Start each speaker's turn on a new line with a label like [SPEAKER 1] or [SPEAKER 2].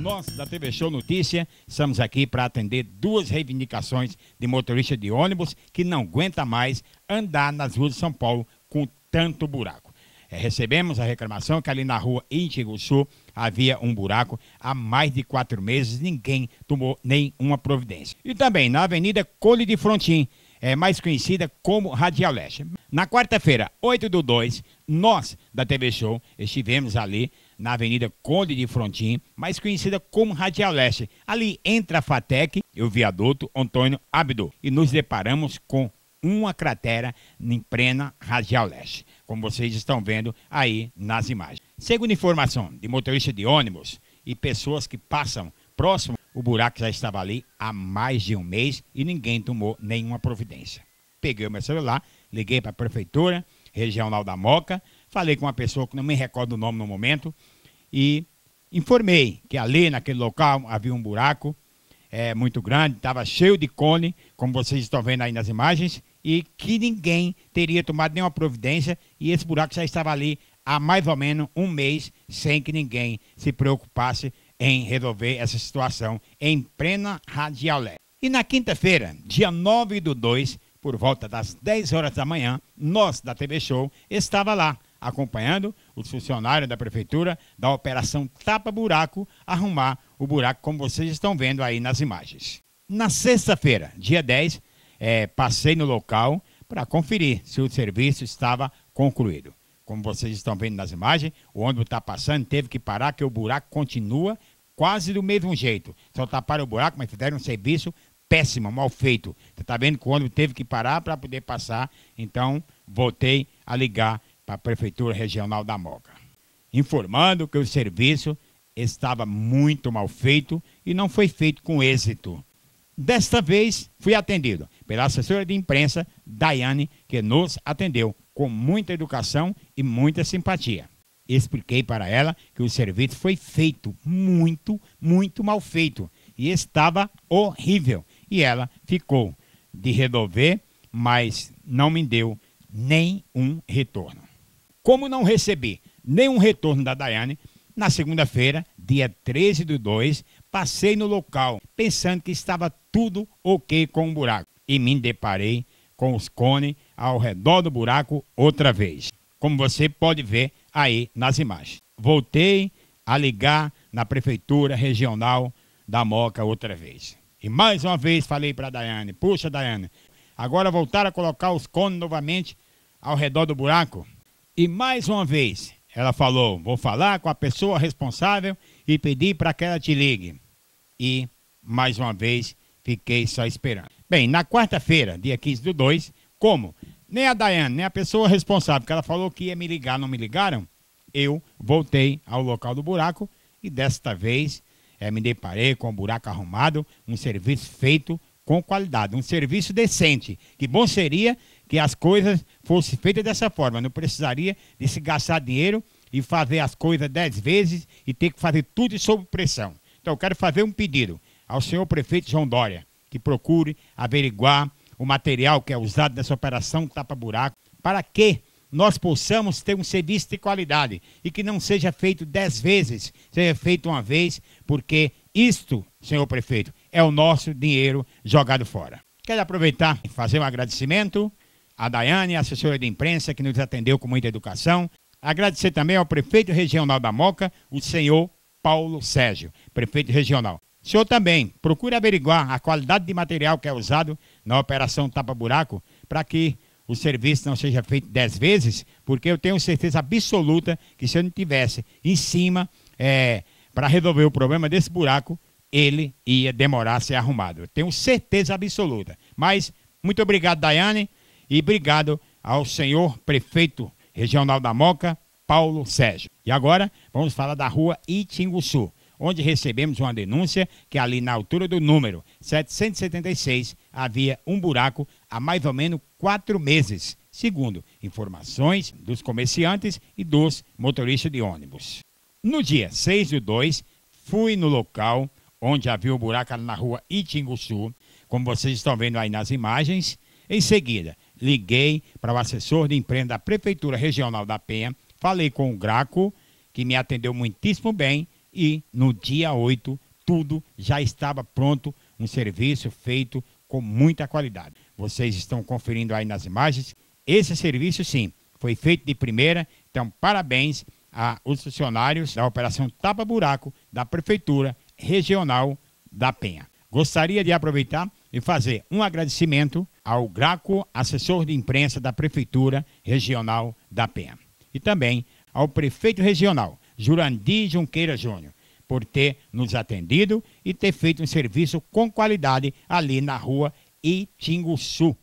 [SPEAKER 1] Nós, da TV Show Notícia, estamos aqui para atender duas reivindicações de motorista de ônibus que não aguenta mais andar nas ruas de São Paulo com tanto buraco. É, recebemos a reclamação que ali na rua Sul havia um buraco há mais de quatro meses, ninguém tomou nenhuma providência. E também na Avenida Cole de Frontin, é, mais conhecida como Radial Leste. Na quarta-feira, 8 do 2, nós da TV Show estivemos ali na Avenida Conde de Frontin, mais conhecida como Radial Leste. Ali entra a FATEC e o viaduto Antônio Abdo e nos deparamos com uma cratera em plena Radial Leste, como vocês estão vendo aí nas imagens. Segundo informação de motorista de ônibus e pessoas que passam próximo, o buraco já estava ali há mais de um mês e ninguém tomou nenhuma providência. Peguei o meu celular, liguei para a prefeitura, região da Moca, Falei com uma pessoa que não me recordo o nome no momento e informei que ali naquele local havia um buraco é, muito grande, estava cheio de cone, como vocês estão vendo aí nas imagens, e que ninguém teria tomado nenhuma providência e esse buraco já estava ali há mais ou menos um mês sem que ninguém se preocupasse em resolver essa situação em plena radialé. E na quinta-feira, dia 9 do 2, por volta das 10 horas da manhã, nós da TV Show estava lá acompanhando os funcionários da prefeitura da operação Tapa Buraco arrumar o buraco, como vocês estão vendo aí nas imagens. Na sexta-feira, dia 10, é, passei no local para conferir se o serviço estava concluído. Como vocês estão vendo nas imagens, o ônibus está passando, teve que parar, que o buraco continua quase do mesmo jeito. Só taparam o buraco, mas fizeram um serviço péssimo, mal feito. Você está vendo que o ônibus teve que parar para poder passar, então voltei a ligar para a Prefeitura Regional da Moca, informando que o serviço estava muito mal feito e não foi feito com êxito. Desta vez, fui atendido pela assessora de imprensa, Daiane, que nos atendeu com muita educação e muita simpatia. Expliquei para ela que o serviço foi feito muito, muito mal feito e estava horrível. E ela ficou de resolver, mas não me deu nem um retorno. Como não recebi nenhum retorno da Daiane, na segunda-feira, dia 13 do 2, passei no local pensando que estava tudo ok com o buraco e me deparei com os cones ao redor do buraco outra vez, como você pode ver aí nas imagens. Voltei a ligar na prefeitura regional da Moca outra vez. E mais uma vez falei para a Daiane: Puxa, Daiane, agora voltar a colocar os cones novamente ao redor do buraco? E mais uma vez, ela falou: vou falar com a pessoa responsável e pedir para que ela te ligue. E, mais uma vez, fiquei só esperando. Bem, na quarta-feira, dia 15 do 2, como nem a Dayane, nem a pessoa responsável, que ela falou que ia me ligar, não me ligaram, eu voltei ao local do buraco e desta vez é, me deparei com o um buraco arrumado, um serviço feito com qualidade, um serviço decente. Que bom seria que as coisas fossem feitas dessa forma. Não precisaria de se gastar dinheiro e fazer as coisas dez vezes e ter que fazer tudo sob pressão. Então, eu quero fazer um pedido ao senhor prefeito João Dória que procure averiguar o material que é usado nessa operação tapa-buraco para que nós possamos ter um serviço de qualidade e que não seja feito dez vezes, seja feito uma vez, porque isto, senhor prefeito, é o nosso dinheiro jogado fora. Quero aproveitar e fazer um agradecimento a Daiane, assessora de imprensa, que nos atendeu com muita educação. Agradecer também ao prefeito regional da Moca, o senhor Paulo Sérgio, prefeito regional. O senhor também procure averiguar a qualidade de material que é usado na operação Tapa Buraco para que o serviço não seja feito dez vezes, porque eu tenho certeza absoluta que se eu não tivesse em cima é, para resolver o problema desse buraco, ele ia demorar a ser arrumado. Eu tenho certeza absoluta. Mas muito obrigado, Daiane. E obrigado ao senhor prefeito regional da Moca, Paulo Sérgio. E agora vamos falar da rua Itinguçu, onde recebemos uma denúncia que é ali na altura do número 776 havia um buraco há mais ou menos quatro meses, segundo informações dos comerciantes e dos motoristas de ônibus. No dia 6 de 2, fui no local onde havia o buraco na rua Itinguçu, como vocês estão vendo aí nas imagens. Em seguida, liguei para o assessor de imprensa da Prefeitura Regional da Penha, falei com o Graco, que me atendeu muitíssimo bem, e no dia 8 tudo já estava pronto, um serviço feito com muita qualidade. Vocês estão conferindo aí nas imagens. Esse serviço, sim, foi feito de primeira, então parabéns aos funcionários da Operação Tapa Buraco da Prefeitura Regional da Penha. Gostaria de aproveitar e fazer um agradecimento ao Graco, assessor de imprensa da Prefeitura Regional da PEM, e também ao prefeito regional, Jurandir Junqueira Júnior, por ter nos atendido e ter feito um serviço com qualidade ali na rua Itinguçu.